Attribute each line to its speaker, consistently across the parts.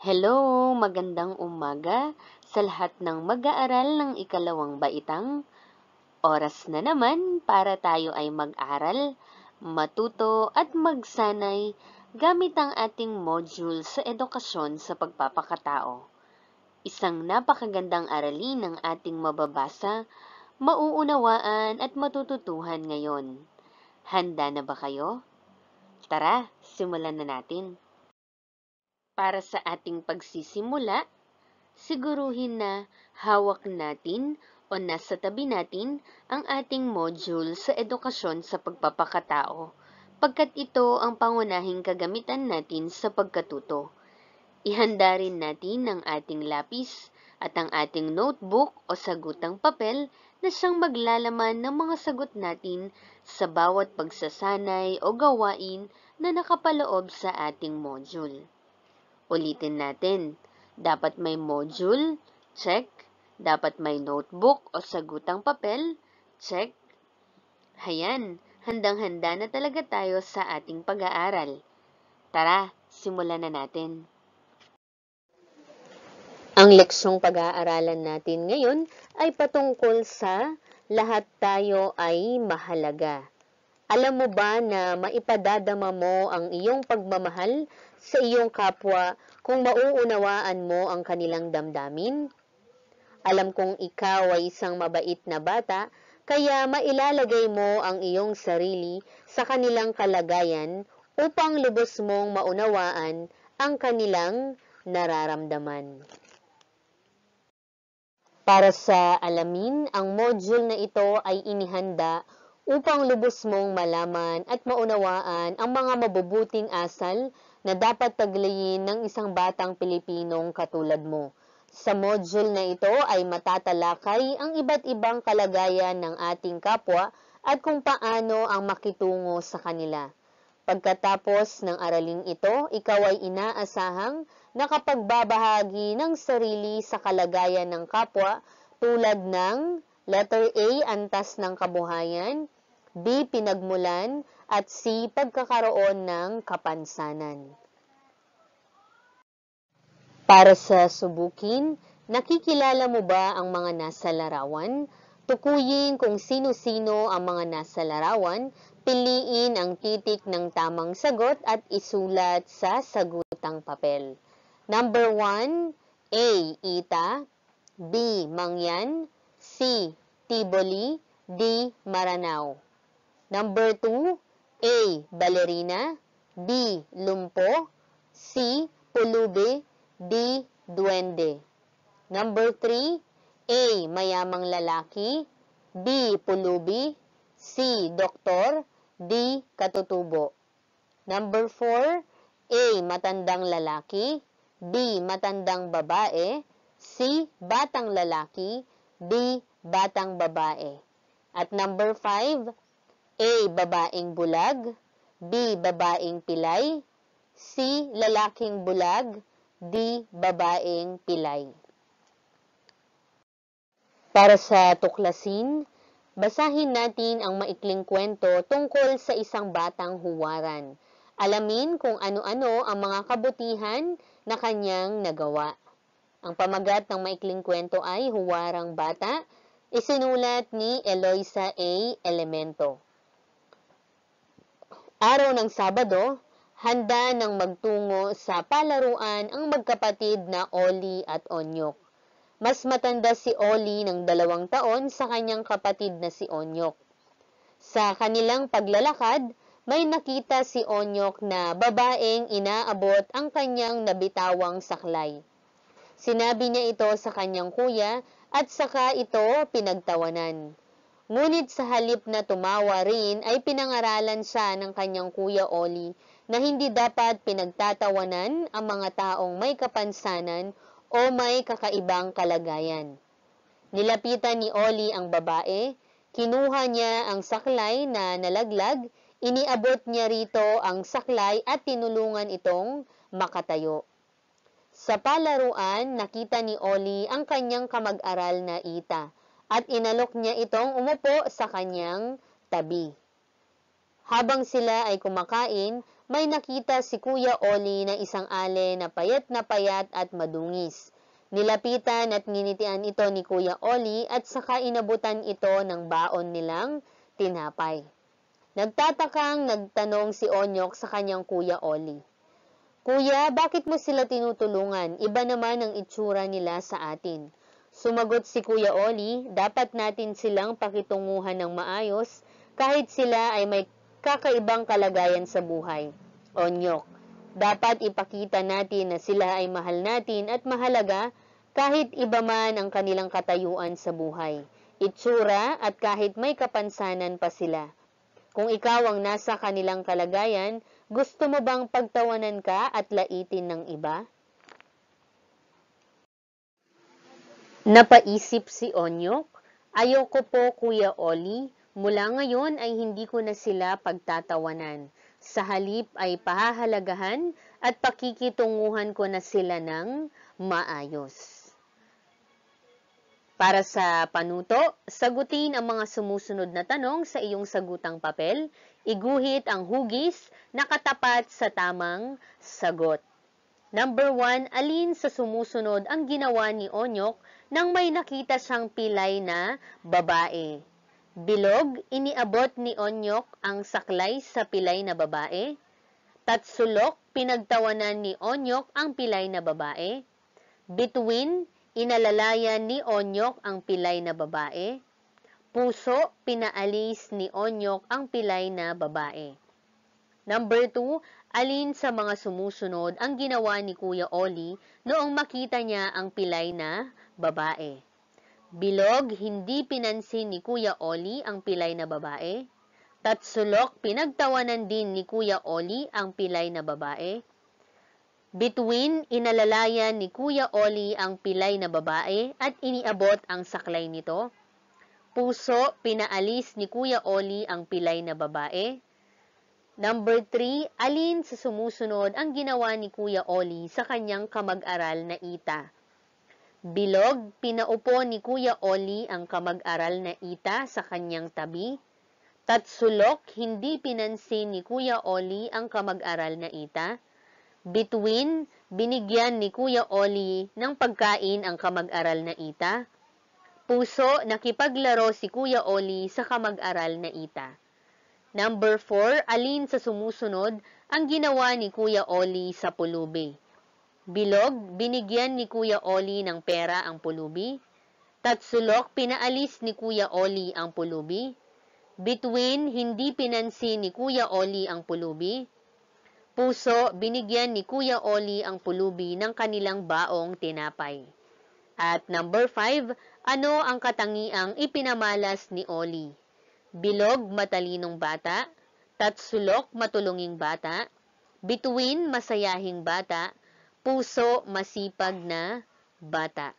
Speaker 1: Hello! Magandang umaga sa lahat ng mag-aaral ng ikalawang baitang. Oras na naman para tayo ay mag-aral, matuto at magsanay gamit ang ating module sa edukasyon sa pagpapakatao. Isang napakagandang aralin ng ating mababasa mauunawaan at matututuhan ngayon. Handa na ba kayo? Tara, simulan na natin. Para sa ating pagsisimula, siguruhin na hawak natin o nasa tabi natin ang ating module sa edukasyon sa pagpapakatao pagkat ito ang pangunahing kagamitan natin sa pagkatuto. Ihanda rin natin ang ating lapis at ang ating notebook o sagutang papel na siyang maglalaman ng mga sagot natin sa bawat pagsasanay o gawain na nakapaloob sa ating module. Ulitin natin, dapat may module, check. Dapat may notebook o sagutang papel, check. Hayan, handang-handa na talaga tayo sa ating pag-aaral. Tara, simulan na natin. Ang leksyong pag-aaralan natin ngayon ay patungkol sa lahat tayo ay mahalaga. Alam mo ba na maipadadama mo ang iyong pagmamahal sa iyong kapwa kung mauunawaan mo ang kanilang damdamin? Alam kong ikaw ay isang mabait na bata, kaya mailalagay mo ang iyong sarili sa kanilang kalagayan upang lubos mong maunawaan ang kanilang nararamdaman. Para sa alamin, ang module na ito ay inihanda upang lubos mong malaman at maunawaan ang mga mabubuting asal na dapat taglayin ng isang batang Pilipinong katulad mo. Sa module na ito ay matatalakay ang iba't ibang kalagayan ng ating kapwa at kung paano ang makitungo sa kanila. Pagkatapos ng araling ito, ikaw ay inaasahang nakapagbabahagi ng sarili sa kalagayan ng kapwa tulad ng letter A, antas ng kabuhayan, B, pinagmulan, at C, pagkakaroon ng kapansanan. Para sa subukin, nakikilala mo ba ang mga nasa larawan? Tukuyin kung sino-sino ang mga nasa larawan Piliin ang titik ng tamang sagot at isulat sa sagutang papel. Number 1, A. Ita, B. Mangyan, C. Tiboli, D. Maranao. Number 2, A. Ballerina, B. Lumpo, C. Pulube, D. Duende. Number 3, A. Mayamang lalaki, B. Pulubi, C. Doktor. D. Katutubo. Number 4. A. Matandang lalaki. B. Matandang babae. C. Batang lalaki. D. Batang babae. At number 5. A. Babaeng bulag. B. Babaeng pilay. C. Lalaking bulag. D. Babaeng pilay. Para sa tuklasin, Basahin natin ang maikling kwento tungkol sa isang batang huwaran. Alamin kung ano-ano ang mga kabutihan na kanyang nagawa. Ang pamagat ng maikling kwento ay Huwarang Bata, isinulat ni Eloisa A. Elemento. Araw ng Sabado, handa ng magtungo sa palaruan ang magkapatid na Oli at Onyok. Mas matanda si Oli ng dalawang taon sa kanyang kapatid na si Onyok. Sa kanilang paglalakad, may nakita si Onyok na babaeng inaabot ang kanyang nabitawang saklay. Sinabi niya ito sa kanyang kuya at saka ito pinagtawanan. Ngunit sa halip na tumawa rin ay pinangaralan siya ng kanyang kuya Oli na hindi dapat pinagtatawanan ang mga taong may kapansanan o may kakaibang kalagayan. Nilapitan ni Oli ang babae, kinuha niya ang saklay na nalaglag, iniabot niya rito ang saklay at tinulungan itong makatayo. Sa palaruan, nakita ni Oli ang kanyang kamag-aral na ita at inalok niya itong umupo sa kanyang tabi. Habang sila ay kumakain, may nakita si Kuya Oli na isang ale na payat na payat at madungis. Nilapitan at nginitian ito ni Kuya Oli at saka inabutan ito ng baon nilang tinapay. Nagtatakang nagtanong si Onyok sa kanyang Kuya Oli. Kuya, bakit mo sila tinutulungan? Iba naman ang itsura nila sa atin. Sumagot si Kuya Oli, dapat natin silang pakitunguhan ng maayos kahit sila ay may kakaibang kalagayan sa buhay. Onyok, dapat ipakita natin na sila ay mahal natin at mahalaga kahit iba man ang kanilang katayuan sa buhay, itsura at kahit may kapansanan pa sila. Kung ikaw ang nasa kanilang kalagayan, gusto mo bang pagtawanan ka at laitin ng iba? Napaisip si Onyok, ayoko po Kuya Oli, Mula ngayon ay hindi ko na sila pagtatawanan. Sa halip ay pahahalagahan at pakikitunguhan ko na sila ng maayos. Para sa panuto, sagutin ang mga sumusunod na tanong sa iyong sagutang papel. Iguhit ang hugis na katapat sa tamang sagot. Number 1, alin sa sumusunod ang ginawa ni Onyok nang may nakita siyang pilay na babae? Bilog, iniabot ni Onyok ang saklay sa pilay na babae. Tatsulok, pinagtawanan ni Onyok ang pilay na babae. Between, inalalayan ni Onyok ang pilay na babae. Puso, pinaalis ni Onyok ang pilay na babae. Number 2, alin sa mga sumusunod ang ginawa ni Kuya Oli noong makita niya ang pilay na babae? Bilog, hindi pinansin ni Kuya Oli ang pilay na babae. Tatsulok, pinagtawanan din ni Kuya Oli ang pilay na babae. Between, inalalayan ni Kuya Oli ang pilay na babae at iniabot ang saklay nito. Puso, pinaalis ni Kuya Oli ang pilay na babae. Number 3, alin sa sumusunod ang ginawa ni Kuya Oli sa kanyang kamag-aral na ita? Bilog, pinaupo ni Kuya Oli ang kamag-aral na ita sa kanyang tabi. Tatsulok, hindi pinansin ni Kuya Oli ang kamag-aral na ita. Between, binigyan ni Kuya Oli ng pagkain ang kamag-aral na ita. Puso, nakipaglaro si Kuya Oli sa kamag-aral na ita. Number 4, alin sa sumusunod ang ginawa ni Kuya Oli sa pulubi? Bilog, binigyan ni Kuya Oli ng pera ang pulubi. Tatsulok, pinaalis ni Kuya Oli ang pulubi. Between, hindi pinansin ni Kuya Oli ang pulubi. Puso, binigyan ni Kuya Oli ang pulubi ng kanilang baong tinapay. At number 5, ano ang katangiang ipinamalas ni Oli? Bilog, matalinong bata. Tatsulok, matulunging bata. Between, masayahing bata puso masipag na bata.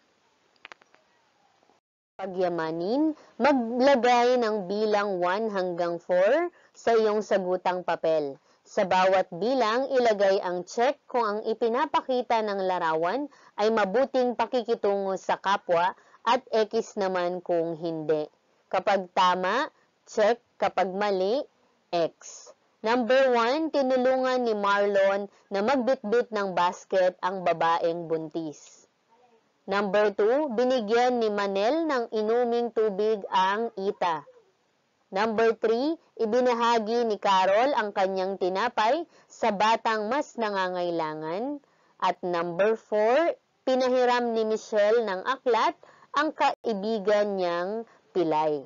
Speaker 1: Pagyamanin, maglagay ng bilang 1 hanggang 4 sa iyong sagutang papel. Sa bawat bilang, ilagay ang check kung ang ipinapakita ng larawan ay mabuting pakikitungo sa kapwa at X naman kung hindi. Kapag tama, check. Kapag mali, X. Number 1, tinulungan ni Marlon na magbitbit ng basket ang babaeng buntis. Number 2, binigyan ni Manel ng inuming tubig ang ita. Number 3, ibinahagi ni Carol ang kanyang tinapay sa batang mas nangangailangan. At number 4, pinahiram ni Michelle ng aklat ang kaibigan niyang Pilay.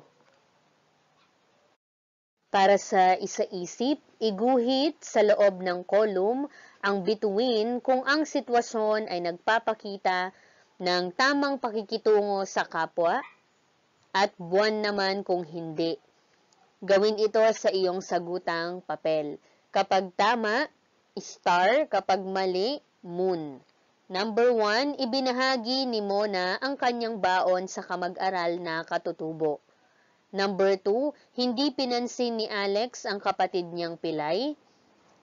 Speaker 1: Para sa isaisip, iguhit sa loob ng kolum ang bituin kung ang sitwasyon ay nagpapakita ng tamang pakikitungo sa kapwa at buwan naman kung hindi. Gawin ito sa iyong sagutang papel. Kapag tama, star. Kapag mali, moon. Number 1, ibinahagi ni Mona ang kanyang baon sa kamag-aral na katutubo. Number 2, hindi pinansin ni Alex ang kapatid niyang Pilay.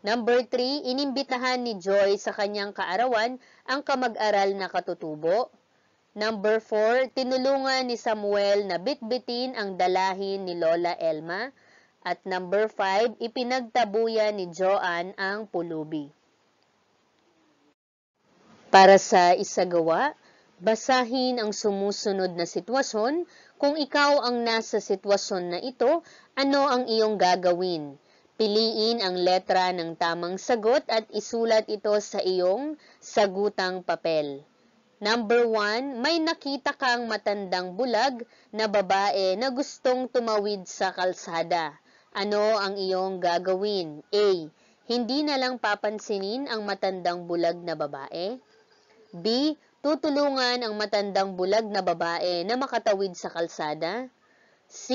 Speaker 1: Number 3, inimbitahan ni Joy sa kanyang kaarawan ang kamag-aral na katutubo. Number 4, tinulungan ni Samuel na bitbitin ang dalahin ni Lola Elma. At number 5, ipinagtabuya ni Joan ang pulubi. Para sa isagawa, basahin ang sumusunod na sitwasyon kung ikaw ang nasa sitwasyon na ito, ano ang iyong gagawin? Piliin ang letra ng tamang sagot at isulat ito sa iyong sagutang papel. Number 1, may nakita kang matandang bulag na babae na gustong tumawid sa kalsada. Ano ang iyong gagawin? A. Hindi na lang papansinin ang matandang bulag na babae. B. Tutulungan ang matandang bulag na babae na makatawid sa kalsada. C.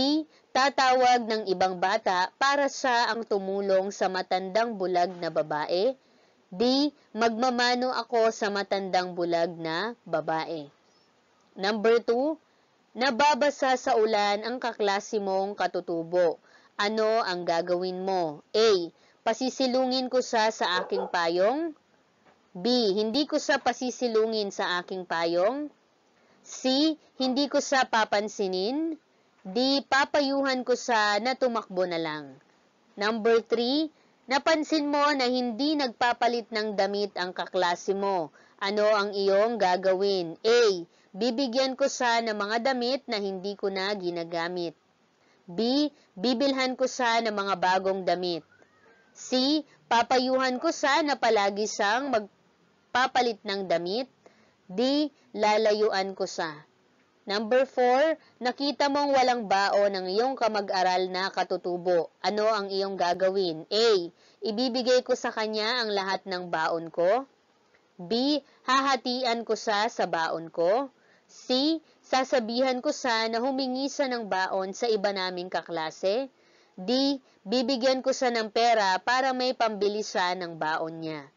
Speaker 1: Tatawag ng ibang bata para siya ang tumulong sa matandang bulag na babae. D. Magmamano ako sa matandang bulag na babae. Number 2. Nababasa sa ulan ang kaklase mong katutubo. Ano ang gagawin mo? A. Pasisilungin ko siya sa aking payong. B. Hindi ko sa pasisilungin sa aking payong. C. Hindi ko sa papansinin. D. Papayuhan ko sa tumakbo na lang. Number 3. Napansin mo na hindi nagpapalit ng damit ang kaklase mo. Ano ang iyong gagawin? A. Bibigyan ko sa ng mga damit na hindi ko na ginagamit. B. Bibilhan ko sa ng mga bagong damit. C. Papayuhan ko sa na palagi sang mag papalit ng damit, D. Lalayuan ko sa. Number 4, nakita mong walang bao ng iyong kamag-aral na katutubo. Ano ang iyong gagawin? A. Ibibigay ko sa kanya ang lahat ng baon ko. B. Hahatian ko sa sa baon ko. C. Sasabihan ko sa na humingi sa ng baon sa iba naming kaklase. D. Bibigyan ko sa ng pera para may pambili sa ng baon niya.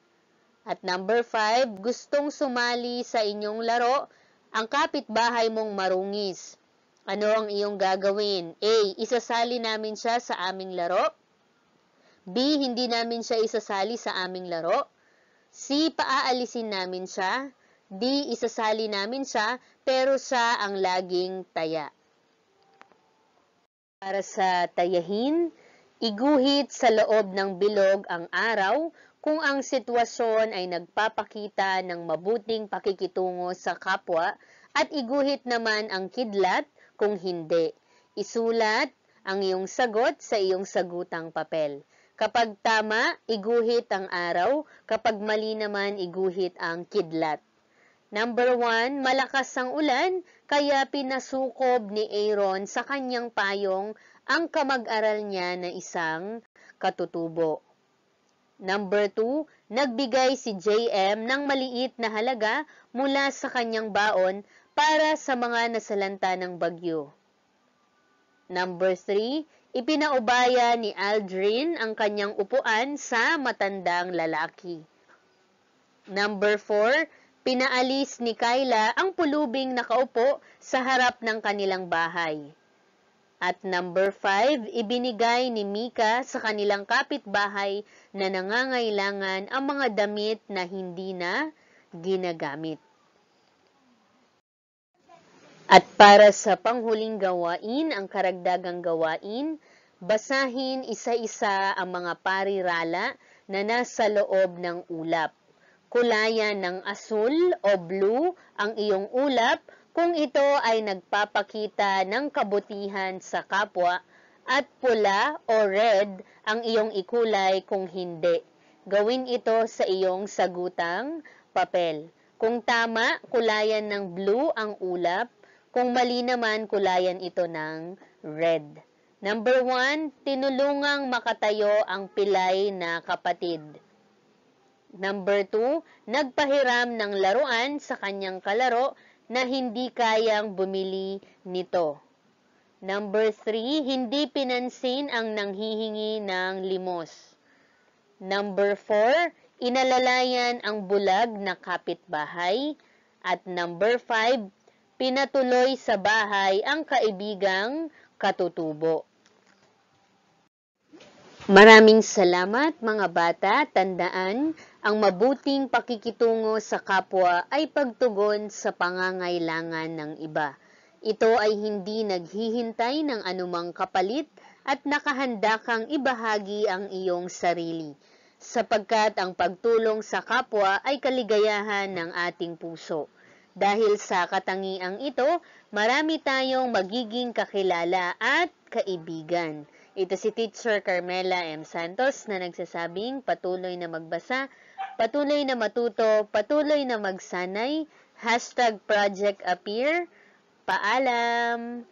Speaker 1: At number 5, gustong sumali sa inyong laro ang kapitbahay mong marungis. Ano ang iyong gagawin? A. Isasali namin siya sa aming laro. B. Hindi namin siya isasali sa aming laro. C. Paaalisin namin siya. D. Isasali namin siya, pero siya ang laging taya. Para sa tayahin, iguhit sa loob ng bilog ang araw kung ang sitwasyon ay nagpapakita ng mabuting pakikitungo sa kapwa at iguhit naman ang kidlat kung hindi. Isulat ang iyong sagot sa iyong sagutang papel. Kapag tama, iguhit ang araw. Kapag mali naman, iguhit ang kidlat. Number one, malakas ang ulan, kaya pinasukob ni Aaron sa kanyang payong ang kamag-aral niya na isang katutubo. Number 2, nagbigay si JM ng maliit na halaga mula sa kanyang baon para sa mga nasalanta ng bagyo. Number 3, ipinaubaya ni Aldrin ang kanyang upuan sa matandang lalaki. Number 4, pinaalis ni Kyla ang pulubing nakaupo sa harap ng kanilang bahay. At number 5, ibinigay ni Mika sa kanilang kapitbahay na nangangailangan ang mga damit na hindi na ginagamit. At para sa panghuling gawain, ang karagdagang gawain, basahin isa-isa ang mga parirala na nasa loob ng ulap. Kulayan ng asul o blue ang iyong ulap kung ito ay nagpapakita ng kabutihan sa kapwa at pula o red ang iyong ikulay kung hindi. Gawin ito sa iyong sagutang papel. Kung tama, kulayan ng blue ang ulap. Kung mali naman, kulayan ito ng red. Number one, tinulungang makatayo ang pilay na kapatid. Number two, nagpahiram ng laruan sa kanyang kalaro na hindi kayang bumili nito. Number 3, hindi pinansin ang nanghihingi ng limos. Number 4, inalalayan ang bulag na kapitbahay. At number 5, pinatuloy sa bahay ang kaibigang katutubo. Maraming salamat mga bata. Tandaan, ang mabuting pakikitungo sa kapwa ay pagtugon sa pangangailangan ng iba. Ito ay hindi naghihintay ng anumang kapalit at nakahanda kang ibahagi ang iyong sarili, sapagkat ang pagtulong sa kapwa ay kaligayahan ng ating puso. Dahil sa katangiang ito, marami tayong magiging kakilala at kaibigan. Ito si Teacher Carmela M. Santos na nagsasabing patuloy na magbasa patuloy na matuto, patuloy na magsanay, hashtag Project Appear, paalam!